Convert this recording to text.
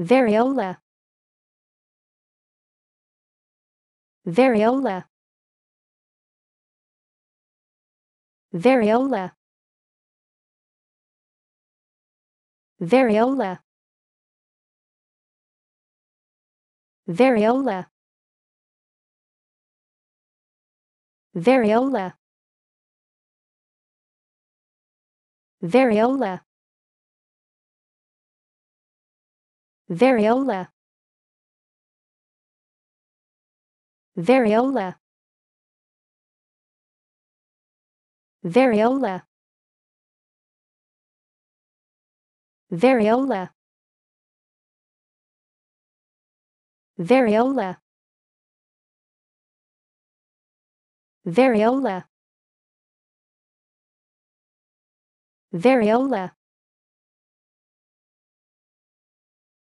variola variola variola variola variola variola variola variola variola variola variola variola variola variola